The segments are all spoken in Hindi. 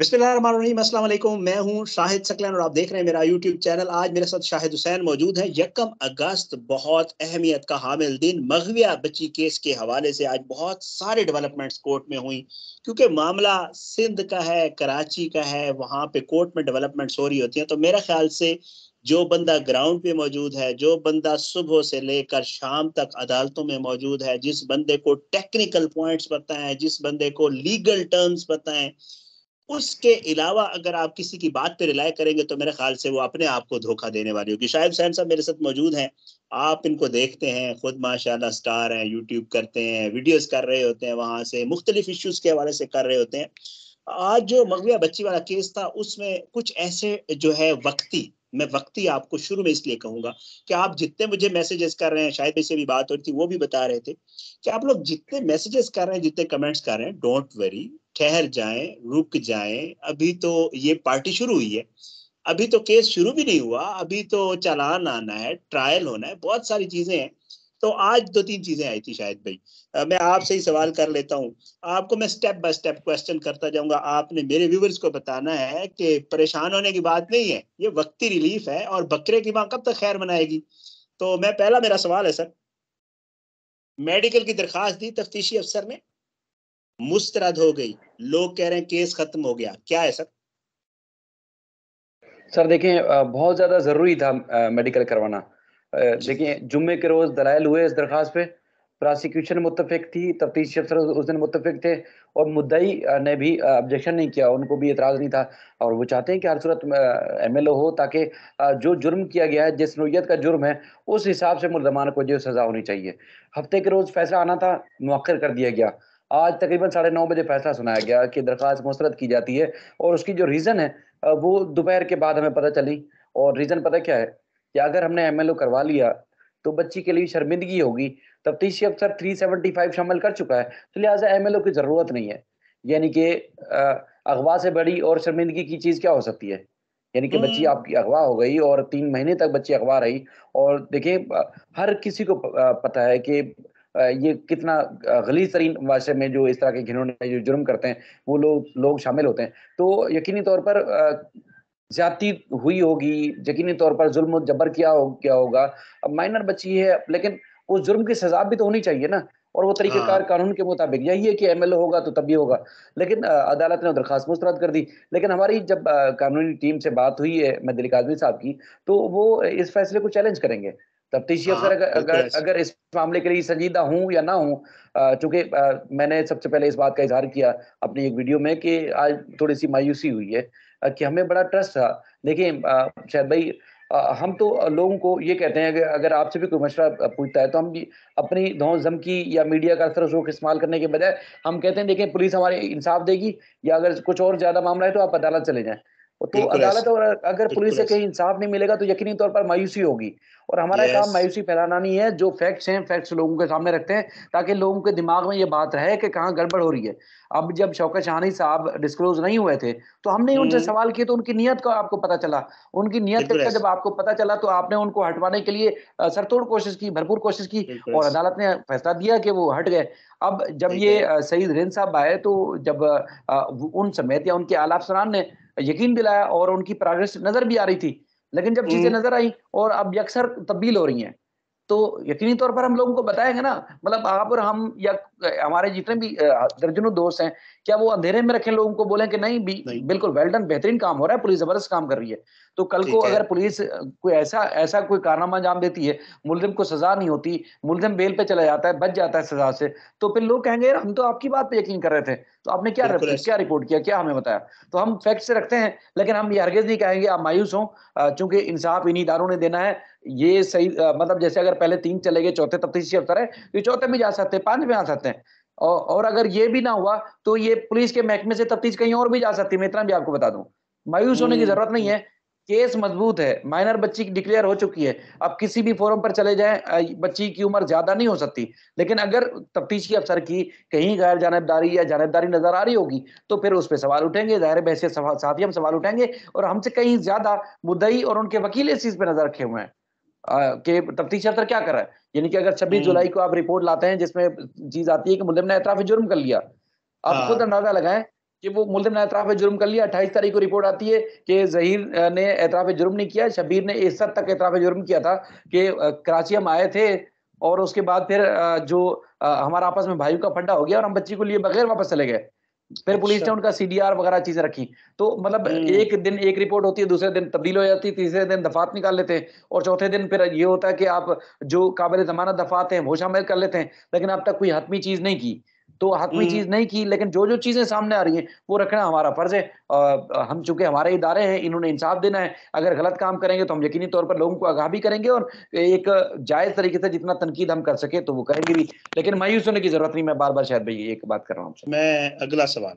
बिस्मिल्लाम मैं हूं शाहिद सकलन और आप देख रहे हैं मेरा यूट्यूब चैनल आज मेरे साथ शाहिद हुसैन मौजूद है यकम अगस्त बहुत अहमियत का हामिल दिन मघविया बच्ची केस के हवाले से आज बहुत सारे डेवलपमेंट्स कोर्ट में हुई क्योंकि मामला सिंध का है कराची का है वहां पे कोर्ट में डेवलपमेंट्स हो रही होती हैं तो मेरे ख्याल से जो बंदा ग्राउंड पे मौजूद है जो बंदा सुबह से लेकर शाम तक अदालतों में मौजूद है जिस बंदे को टेक्निकल पॉइंट्स पता है जिस बंदे को लीगल टर्म्स पता है उसके अलावा अगर आप किसी की बात पे रिलाय करेंगे तो मेरे ख्याल से वो अपने आप को धोखा देने वाली होगी शायद सैन साहब मेरे साथ मौजूद हैं आप इनको देखते हैं खुद माशाल्लाह स्टार हैं यूट्यूब करते हैं वीडियोस कर रहे होते हैं वहाँ से मुख्तलिफ इश्यूज़ के हवाले से कर रहे होते हैं आज जो मगविया बच्ची वाला केस था उसमें कुछ ऐसे जो है वक्ती मैं वक्ती आपको शुरू में इसलिए कहूंगा कि आप जितने मुझे मैसेजेस कर रहे हैं शायद इसे भी बात हो रही थी वो भी बता रहे थे कि आप लोग जितने मैसेजेस कर रहे हैं जितने कमेंट्स कर रहे हैं डोंट वरी ठहर जाए रुक जाए अभी तो ये पार्टी शुरू हुई है अभी तो केस शुरू भी नहीं हुआ अभी तो चालान आना है ट्रायल होना है बहुत सारी चीजें हैं तो आज दो तीन चीजें आई थी शायद भाई मैं आपसे ही सवाल कर लेता हूँ आपको मैं स्टेप बाय स्टेप क्वेश्चन करता जाऊंगा आपने मेरे व्यूवर्स को बताना है कि परेशान होने की बात नहीं है ये वक्ती रिलीफ है और बकरे की माँ कब तक खैर मनाएगी तो मैं पहला मेरा सवाल है सर मेडिकल की दरखास्त दी तफ्तीशी अफसर ने मुस्तरद हो गई लोग कह रहे हैं केस खत्म हो गया क्या है सर सर देखें बहुत ज़्यादा ज़रूरी था मेडिकल करवाना देखिए जुम्मे के रोज़ दलाइल हुए इस दरखास्त पे प्रोसिक्यूशन मुतफिक थी तफ्तीश अफसर उस दिन मुतफिक थे और मुद्दई ने भी ऑब्जेक्शन नहीं किया उनको भी एतराज़ नहीं था और वो चाहते हैं कि हर सूरत एम एल ओ हो ताकि जो जुर्म किया गया है जिस नोयत का जुर्म है उस हिसाब से मुलजमान को जो सज़ा होनी चाहिए हफ्ते के रोज़ फैसला आना था मौखर कर दिया गया आज तकरीबन साढ़े नौ बजे फैसला सुनाया गया कि दरख्वास्त मुस्रद की जाती है और उसकी जो रीज़न है वो दोपहर के बाद हमें पता चली और रीज़न पता क्या है कि अगर हमने एम करवा लिया तो बच्ची के लिए शर्मिंदगी होगी तफ्तीशी अफसर फाइव शामिल कर चुका है तो लिहाजा एम की ज़रूरत नहीं है यानी कि अगवा से बड़ी और शर्मिंदगी की चीज़ क्या हो सकती है यानी कि बच्ची हम्म। आपकी अगवा हो गई और तीन महीने तक बच्ची अगवा रही और देखिए हर किसी को पता है कि ये कितना गली तरीन माशरे में जो इस तरह के घिनौने जो जुर्म करते हैं वो लोग लोग शामिल होते हैं तो यकीनी तौर पर ज्यादती हुई होगी यकीनी तौर पर जुल्म जबर किया हो क्या होगा अब माइनर बच्ची है लेकिन उस जुर्म की सजा भी तो होनी चाहिए ना और वो तरीकेकार हाँ। कानून के मुताबिक यही है कि एमएलए होगा तो तभी होगा लेकिन अदालत ने दरखास्त मुस्तरद कर दी लेकिन हमारी जब कानूनी टीम से बात हुई है मैं दिलीक आजमी साहब की तो वो इस फैसले को चैलेंज करेंगे तफ्तीशी तो अफसर हाँ, अगर तो अगर अगर इस मामले के लिए संजीदा हूँ या ना हूँ चूंकि मैंने सबसे पहले इस बात का इजहार किया अपनी एक वीडियो में कि आज थोड़ी सी मायूसी हुई है कि हमें बड़ा ट्रस्ट था देखिए शायद भाई हम तो लोगों को ये कहते हैं कि अगर आपसे भी कोई मशरा पूछता है तो हम अपनी धौस धमकी या मीडिया का असर इस्तेमाल करने के बजाय हम कहते हैं देखें पुलिस हमारे इंसाफ देगी या अगर कुछ और ज़्यादा मामला है तो आप अदालत चले जाएं तो अदालत और अगर पुलिस से कहीं इंसाफ नहीं मिलेगा तो यकीनी तौर पर मायूसी होगी और हमारा yes. काम मायूसी फैलाना नहीं है जो फैक्ट्स हैं फैक्ट्स लोगों के सामने रखते हैं ताकि लोगों के दिमाग में ये बात रहे कि कहाँ गड़बड़ हो रही है अब जब शौकत शाहानी साहब डिस्क्लोज नहीं हुए थे तो हमने hmm. उनसे हम्म। सवाल किए तो उनकी नीयत का आपको पता चला उनकी नीयत का जब आपको पता चला तो आपने उनको हटवाने के लिए सरतोड़ कोशिश की भरपूर कोशिश की और अदालत ने फैसला दिया कि वो हट गए अब जब ये सईद रिन साहब आए तो जब उन समेत या उनके आलाप सरान ने यकीन दिलाया और उनकी प्रोग्रेस नजर भी आ रही थी लेकिन जब चीजें हम्म। नजर आई और अब अक्सर तब्दील हो रही हैं तो यकीनी तौर पर हम लोगों को बताएंगे ना मतलब आप और हम या हमारे जितने भी दर्जनों दोस्त हैं क्या वो अंधेरे में रखें लोगों को बोले कि नहीं, नहीं। बिल्कुल वेल डन बेहतरीन काम हो रहा है पुलिस जबरदस्त काम कर रही है तो कल को अगर पुलिस कोई ऐसा ऐसा कोई कारनामा अंजाम देती है मुलजिम को सजा नहीं होती मुलजिम बेल पे चला जाता है बच जाता है सजा से तो फिर लोग कहेंगे हम तो आपकी बात पे यकीन कर रहे थे तो आपने क्या रिपोर्ट क्या रिपोर्ट किया क्या हमें बताया तो हम फैक्ट से रखते हैं लेकिन हम ये हरगेज नहीं कहेंगे आप मायूस हो चूंकि इंसाफ इन्हीं इधारों ने देना है ये सही मतलब जैसे अगर पहले तीन चले गए चौथे तफ्तीशी तो अफसर है तो चौथे में जा सकते हैं पांच में आ सकते हैं और, और अगर ये भी ना हुआ तो ये पुलिस के महकमे से तफ्तीश कहीं और भी जा सकती है मैं इतना भी आपको बता दूं मायूस होने की हम्म। जरूरत नहीं है केस मजबूत है माइनर बच्ची की डिक्लेयर हो चुकी है अब किसी भी फोरम पर चले जाए बच्ची की उम्र ज्यादा नहीं हो सकती लेकिन अगर तफ्तीशी अफसर की कहीं गैर जानबदारी या जानबदारी नजर आ रही होगी तो फिर उस पर सवाल उठेंगे जाहिर बहसे ही हम सवाल उठेंगे और हमसे कहीं ज्यादा मुद्दई और उनके वकील इस चीज पर नजर रखे हुए हैं के तफ्तीशी अफसर क्या कर रहा है यानी कि अगर छब्बीस हम्म। जुलाई को आप रिपोर्ट लाते हैं जिसमें चीज आती है कि मुलिम ने एतराफी जुर्म कर लिया आप हाँ। खुद अंदाजा लगाएं कि वो मुलिम ने एतराफ़ जुर्म कर लिया अट्ठाईस तारीख को रिपोर्ट आती है कि जहीर ने एतराफ़ जुर्म नहीं किया शबीर ने इस हद तक एतराफ़ जुर्म किया था कि कराची हम आए थे और उसके बाद फिर जो हमारा आपस में भाइयों का फंडा हो गया और हम बच्ची को लिए बगैर वापस चले गए फिर अच्छा। पुलिस ने उनका सीडीआर वगैरह चीजें रखी तो मतलब हम्म। एक दिन एक रिपोर्ट होती है दूसरे दिन तब्दील हो जाती है तीसरे दिन दफात निकाल लेते हैं और चौथे दिन फिर ये होता है कि आप जो काबिल जमानत दफात हैं वो शामिल कर लेते हैं लेकिन अब तक कोई हतमी चीज नहीं की तो हक में चीज नहीं की लेकिन जो जो चीजें सामने आ रही हैं वो रखना हमारा फर्ज है हम चूंकि हमारे इदारे हैं इन्होंने इंसाफ देना है अगर गलत काम करेंगे तो हम यकीनी तौर पर लोगों को आगाह भी करेंगे और एक जायज तरीके से जितना तनकीद हम कर सके तो वो करेंगे भी लेकिन मायूस होने की जरूरत नहीं मैं बार बार शायद भाई एक बात कर रहा हूँ मैं अगला सवाल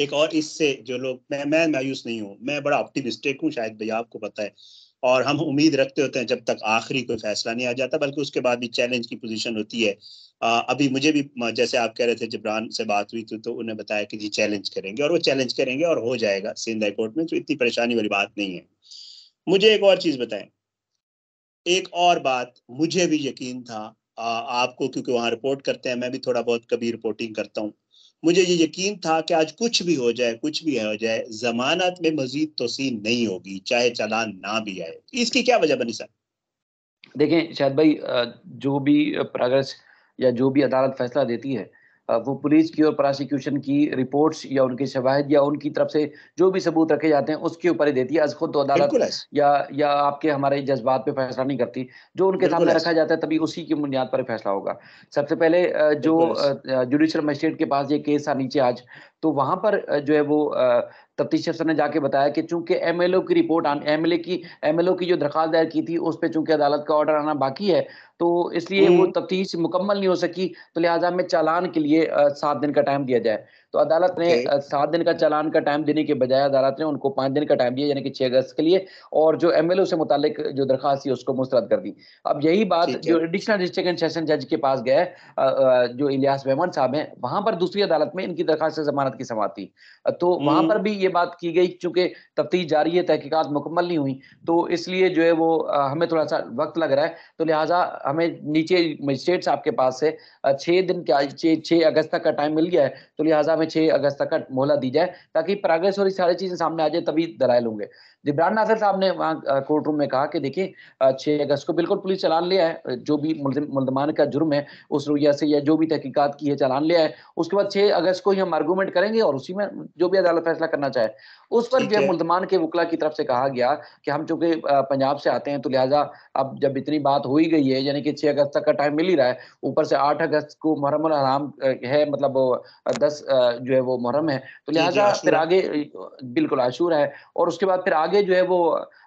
एक और इससे जो लोग मैं मैं मायूस नहीं हूँ मैं बड़ा ऑप्टिमिस्टिक हूँ शायद भैया आपको पता है और हम उम्मीद रखते होते हैं जब तक आखिरी कोई फैसला नहीं आ जाता बल्कि उसके बाद भी चैलेंज की पोजीशन होती है आ, अभी मुझे भी जैसे आप कह रहे थे जबरान से बात हुई थी तो उन्हें बताया कि जी चैलेंज करेंगे और वो चैलेंज करेंगे और हो जाएगा सिंध हाईकोर्ट में तो इतनी परेशानी वाली बात नहीं है मुझे एक और चीज़ बताएं एक और बात मुझे भी यकीन था आ, आपको क्योंकि वहां रिपोर्ट करते हैं मैं भी थोड़ा बहुत कभी रिपोर्टिंग करता हूँ मुझे ये यकीन था कि आज कुछ भी हो जाए कुछ भी हो जाए जमानत में मजीद तोसी नहीं होगी चाहे चलान ना भी आए इसकी क्या वजह बनी सर देखें शायद भाई जो भी प्रोग्रेस या जो भी अदालत फैसला देती है वो पुलिस की और प्रोसिक्यूशन की रिपोर्ट्स या उनके शवाहद या उनकी तरफ से जो भी सबूत रखे जाते हैं उसके ऊपर ही देती है अज खुद तो अदालत या या आपके हमारे जज्बात पे फैसला नहीं करती जो उनके सामने रखा जाता है तभी उसी की बुनियाद पर फैसला होगा सबसे पहले जो जुडिशल मजिस्ट्रेट के पास ये केस था नीचे आज तो वहां पर जो है वो तफ्तीश अफसर ने जाके बताया कि चूंकि एमएलओ की रिपोर्ट एमएलए की एमएलओ की जो दरखास्त दायर की थी उस पर चूंकि अदालत का ऑर्डर आना बाकी है तो इसलिए वो हम्म। तफ्तीश मुकम्मल नहीं हो सकी तो लिहाजा में चालान के लिए सात दिन का टाइम दिया जाए तो अदालत ने सात दिन का चालान का टाइम देने के बजाय अदालत ने उनको पांच दिन का टाइम दिया यानी कि छह अगस्त के लिए और जो एम एल ओ से मुतल जो दरखास्त थी उसको मुस्तरद कर दी अब यही बात जो एडिशनल डिस्ट्रिक्ट एंड सेशन जज के पास गए जो इलियास मेहमान साहब हैं वहां पर दूसरी अदालत में इनकी दरखास्त जमानत की समात थी तो वहां पर हम्म। भी ये बात की गई चूंकि तफ्तीश जारी है तहकीकत मुकम्मल नहीं हुई तो इसलिए जो है वो हमें थोड़ा सा वक्त लग रहा है तो लिहाजा हमें नीचे मजिस्ट्रेट्स आपके पास से छः दिन क्या छः अगस्त तक का टाइम मिल गया है तो लिहाजा हमें छः अगस्त तक का मोहला दी जाए ताकि प्रोग्रेस और ये सारी चीज़ें सामने आ जाए तभी दलाल होंगे जिब्रान नासिर साहब ने वहाँ कोर्ट रूम में कहा कि देखिए छः अगस्त को बिल्कुल पुलिस चलान लिया है जो भी मुलदमान का जुर्म है उस रुया से या जो भी तहकीकत की है चलान लिया है उसके बाद छः अगस्त को ही हम आर्गूमेंट करेंगे और उसी में जो भी अदालत फैसला करना चाहे उस पर जो मुलदमान के वकला की तरफ से कहा गया कि हम चूंकि पंजाब से आते हैं तो लिहाजा अब जब इतनी बात हो ही गई है यानी यानी कि छह अगस्त तक का टाइम मिल ही रहा है ऊपर से आठ अगस्त को मुहर्रम आराम है मतलब दस जो है वो मुहर्रम है तो लिहाजा फिर आगे बिल्कुल आशूर है और उसके बाद फिर आगे जो है वो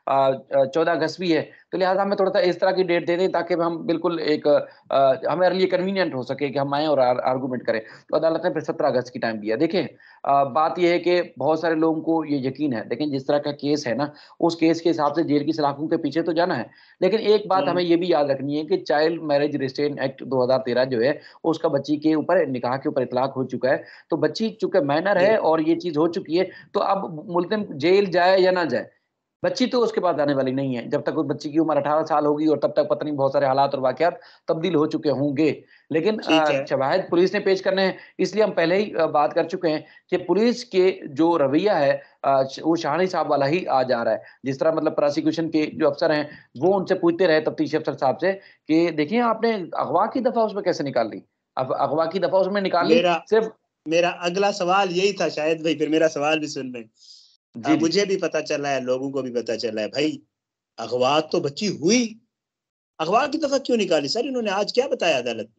चौदह अगस्त भी है तो लिहाजा हमें थोड़ा सा इस तरह की डेट दे दें ताकि हम बिल्कुल एक आ, लिए कन्वीनियंट हो सके कि हम आए और आर्गूमेंट करें तो अदालत ने फिर सत्रह अगस्त की टाइम दिया देखें आ, बात यह है कि बहुत सारे लोगों को ये यकीन है लेकिन जिस तरह का केस है ना उस केस के हिसाब से जेल की सलाखों के पीछे तो जाना है लेकिन एक बात हम्म। हमें यह भी याद रखनी है कि चाइल्ड मैरिज रिस्टेन एक्ट दो जो है उसका बच्ची के ऊपर निकाह के ऊपर इतलाक हो चुका है तो बच्ची चूंकि माइनर है और ये चीज़ हो चुकी है तो अब मुलतम जेल जाए या ना जाए बच्ची तो उसके पास आने वाली नहीं है जब तक उस बच्ची की उम्र अठारह साल होगी और तब तक पता नहीं बहुत सारे हालात और वाकत तब्दील हो चुके होंगे लेकिन शवाहद अच्छा, पुलिस ने पेश करने हैं इसलिए हम पहले ही बात कर चुके हैं कि पुलिस के जो रवैया है वो शाहनी साहब वाला ही आ जा रहा है जिस तरह मतलब प्रोसिक्यूशन के जो अफसर हैं वो उनसे पूछते रहे तफ्तीशी अफसर साहब से कि देखिए आपने अगवा की दफा उसमें कैसे निकाल ली अब अगवा की दफा उसमें निकाल ली सिर्फ मेरा अगला सवाल यही था शायद भाई फिर मेरा सवाल भी सुन रहे हाँ, जी, मुझे भी पता चला है लोगों को भी पता चला है भाई अखबार तो बची हुई अखबार की दफा क्यों निकाली सर इन्होंने आज क्या बताया अदालत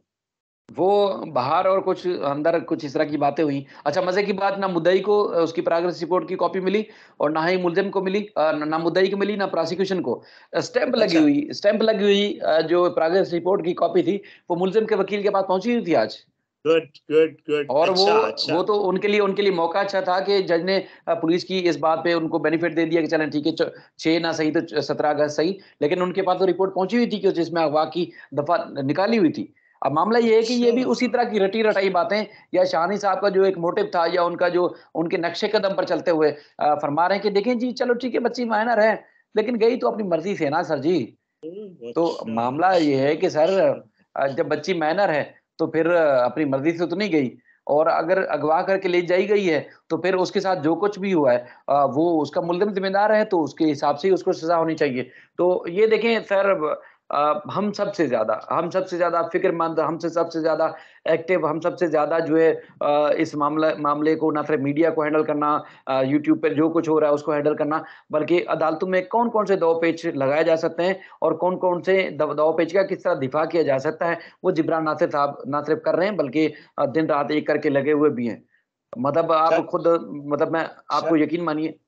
वो बाहर और कुछ अंदर कुछ इस तरह की बातें हुई अच्छा मजे की बात ना मुद्दई को उसकी प्रोग्रेस रिपोर्ट की कॉपी मिली और ना ही मुलजिम को मिली ना मुद्दई को मिली ना प्रोसिक्यूशन को स्टैंप लगी अच्छा। हुई स्टैंप लगी हुई जो प्रोग्रेस रिपोर्ट की कॉपी थी वो मुलजिम के वकील के पास पहुंची हुई थी आज गुड गुड गुड और अच्छा, वो अच्छा। वो तो उनके लिए उनके लिए मौका अच्छा था कि जज ने पुलिस की इस बात पे उनको बेनिफिट दे दिया कि चलें ठीक है छह ना सही तो सत्रह अगस्त सही लेकिन उनके पास तो रिपोर्ट पहुंची हुई थी कि जिसमें अगवा की दफा निकाली हुई थी अब मामला ये है कि ये भी अच्छा। उसी तरह की रटी रटाई बातें या शाहानी साहब का जो एक मोटिव था या उनका जो उनके नक्शे कदम पर चलते हुए फरमा रहे हैं कि देखें जी चलो ठीक है बच्ची मायनर है लेकिन गई तो अपनी मर्जी से ना सर जी तो अच्छा। मामला ये है कि सर जब बच्ची मायनर है तो फिर अपनी मर्जी से तो नहीं गई और अगर अगवा करके ले जाई गई है तो फिर उसके साथ जो कुछ भी हुआ है वो उसका मुलजम जिम्मेदार है तो उसके हिसाब से ही उसको सजा होनी चाहिए तो ये देखें सर हम सबसे ज़्यादा हम सबसे ज़्यादा फिक्रमंद हमसे सबसे ज़्यादा एक्टिव हम सबसे ज़्यादा जो है इस मामला मामले को ना सिर्फ मीडिया को हैंडल करना यूट्यूब पर जो कुछ हो रहा है उसको हैंडल करना बल्कि अदालतों में कौन कौन से दाव पेच लगाए जा सकते हैं और कौन कौन से दाव पेच का किस तरह दिफा किया जा सकता है वो जिब्रान नासिर साहब ना सिर्फ कर रहे हैं बल्कि दिन रात एक करके लगे हुए भी हैं मतलब आप खुद मतलब मैं आपको यकीन मानिए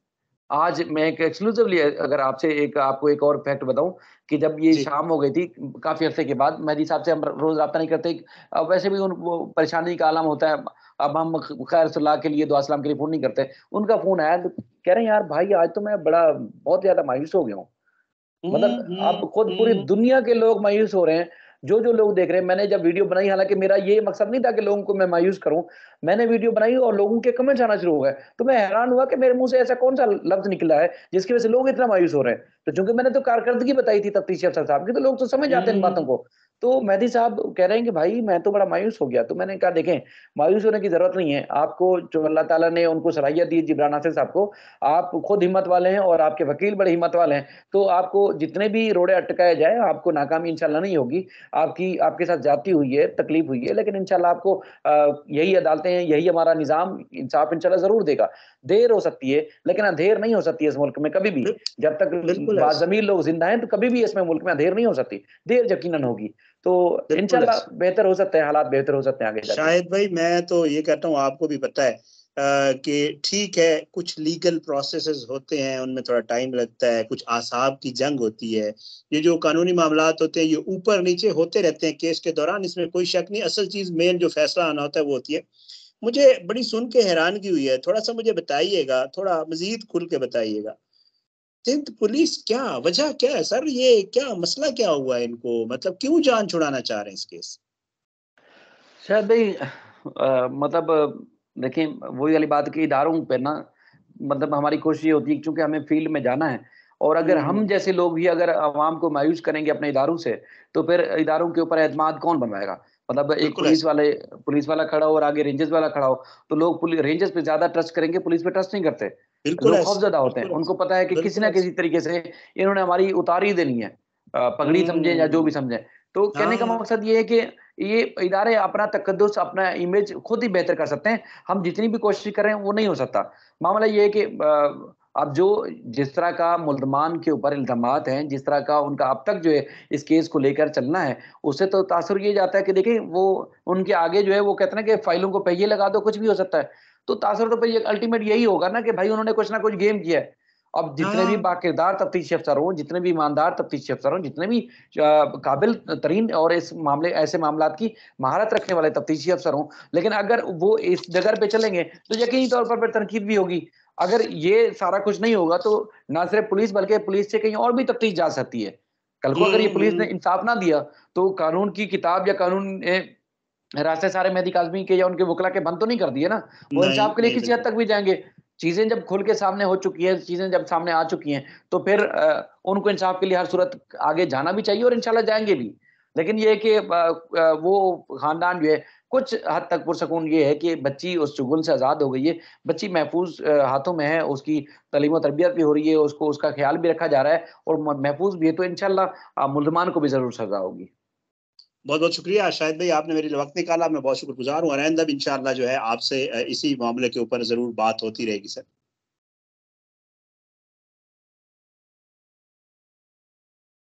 आज मैं एक एक्सक्लूसिवली अगर आपसे एक आपको एक और फैक्ट बताऊं कि जब ये शाम हो गई थी काफी अरसे के बाद मेरी साहब से हम रोज रब्ता नहीं करते वैसे भी उन परेशानी का आलम होता है अब हम खैर सलाह के लिए दुआ सलाम के लिए फोन नहीं करते उनका फोन आया तो कह रहे हैं यार भाई आज तो मैं बड़ा बहुत ज्यादा मायूस हो गया हूँ मतलब हम्म, अब खुद हम्म, पूरी हम्म। दुनिया के लोग मायूस हो रहे हैं जो जो लोग देख रहे हैं मैंने जब वीडियो बनाई हालांकि मेरा ये मकसद नहीं था कि लोगों को मैं मायूस करूं मैंने वीडियो बनाई और लोगों के कमेंट्स आना शुरू हो गए तो मैं हैरान हुआ कि मेरे मुंह से ऐसा कौन सा लफ्ज निकला है जिसकी वजह से लोग इतना मायूस हो रहे हैं तो चूंकि मैंने तो कारकर्दगी बताई थी तफ्तीश अफसर साहब की तो लोग तो समझ जाते हैं इन हम्म। बातों को तो मेहदी साहब कह रहे हैं कि भाई मैं तो बड़ा मायूस हो गया तो मैंने कहा देखें मायूस होने की जरूरत नहीं है आपको जो अल्लाह ताला ने उनको सराहियत दी जिबरान आसिफ साहब को आप खुद हिम्मत वाले हैं और आपके वकील बड़े हिम्मत वाले हैं तो आपको जितने भी रोड़े अटकाए जाए आपको नाकामी इंशाल्लाह नहीं होगी आपकी आपके साथ जाती हुई है तकलीफ हुई है लेकिन इनशाला आपको यही अदालतें हैं यही हमारा निज़ाम इंसाफ इनशाला जरूर देगा देर हो सकती है लेकिन अंधेर नहीं हो सकती इस मुल्क में कभी भी जब तक जमीन लोग जिंदा हैं तो कभी भी इसमें मुल्क में अंधेर नहीं हो सकती देर यकीन होगी तो इनशाला बेहतर हो सकता है हालात बेहतर हो सकते हैं आगे शायद भाई मैं तो ये कहता हूँ आपको भी पता है कि ठीक है कुछ लीगल प्रोसेस होते हैं उनमें थोड़ा टाइम लगता है कुछ आसाब की जंग होती है ये जो कानूनी मामला होते हैं ये ऊपर नीचे होते रहते हैं केस के दौरान इसमें कोई शक नहीं असल चीज़ मेन जो फैसला आना होता है वो होती है मुझे बड़ी सुन के हैरानगी हुई है थोड़ा सा मुझे बताइएगा थोड़ा मजीद खुल के बताइएगा सिंध पुलिस क्या वजह क्या है सर ये क्या मसला क्या हुआ है इनको मतलब क्यों जान छुड़ाना चाह रहे हैं इस केस शायद भाई मतलब देखिए वही वाली बात की इदारों पे ना मतलब हमारी कोशिश ये होती है क्योंकि हमें फील्ड में जाना है और अगर हम्म। हम जैसे लोग भी अगर आवाम को मायूस करेंगे अपने इदारों से तो फिर इदारों के ऊपर अहतमाद कौन बनवाएगा मतलब एक पुलिस वाले पुलिस वाला खड़ा हो और आगे रेंजर्स वाला खड़ा हो तो लोग रेंजर्स पे ज्यादा ट्रस्ट करेंगे पुलिस पे ट्रस्ट नहीं करते लोग ज्यादा होते हैं उनको पता है कि किसी ना किसी तरीके से इन्होंने हमारी उतारी देनी है पगड़ी हम्म। समझे या जो भी समझे तो कहने का हाँ। मकसद ये है कि ये इदारे अपना तकदस अपना इमेज खुद ही बेहतर कर सकते हैं हम जितनी भी कोशिश कर रहे हैं वो नहीं हो सकता मामला ये है कि अब जो जिस तरह का मुल्जमान के ऊपर इल्जाम हैं जिस तरह का उनका अब तक जो है इस केस को लेकर चलना है उससे तो तासर ये जाता है कि देखें वो उनके आगे जो है वो कहते हैं कि फाइलों को पहिए लगा दो कुछ भी हो सकता है तो तासर तो पर अल्टीमेट यही होगा ना कि भाई उन्होंने कुछ ना कुछ गेम किया है अब जितने भी हाँ। बाकिदार तफ्तीशी अफसर हों जितने भी ईमानदार तफ्तीशी अफसर हों जितने भी काबिल तरीन और इस मामले ऐसे मामला की महारत रखने वाले तफ्तीशी अफसर हों लेकिन अगर वो इस जगह पे चलेंगे तो यकीनी तौर पर तनकीद भी होगी अगर ये सारा कुछ नहीं होगा तो ना सिर्फ पुलिस बल्कि पुलिस से कहीं और भी तफ्तीश जा सकती है कल को अगर ये हम्म। पुलिस ने इंसाफ ना दिया तो कानून की किताब या कानून रास्ते सारे मेहदी काजमी के या उनके वकला के बंद तो नहीं कर दिए ना वो इंसाफ के लिए किसी हद तक भी जाएंगे चीजें जब खुल के सामने हो चुकी है चीजें जब सामने आ चुकी हैं तो फिर आ, उनको इंसाफ के लिए हर सूरत आगे जाना भी चाहिए और इंशाल्लाह जाएंगे भी लेकिन ये कि वो खानदान जो है कुछ हद तक पुरसकून ये है कि बच्ची उस चुगुल से आज़ाद हो गई है बच्ची महफूज हाथों में है उसकी तलीम तरबियत भी हो रही है उसको उसका ख्याल भी रखा जा रहा है और महफूज भी है तो इन मुलमान को भी ज़रूर सजा होगी बहुत बहुत शुक्रिया शाहिद भाई आपने मेरे लिए वक्त निकाला मैं बहुत शुक्रगुजार हूँ आइंदा इन इंशाल्लाह जो है आपसे इसी मामले के ऊपर ज़रूर बात होती रहेगी सर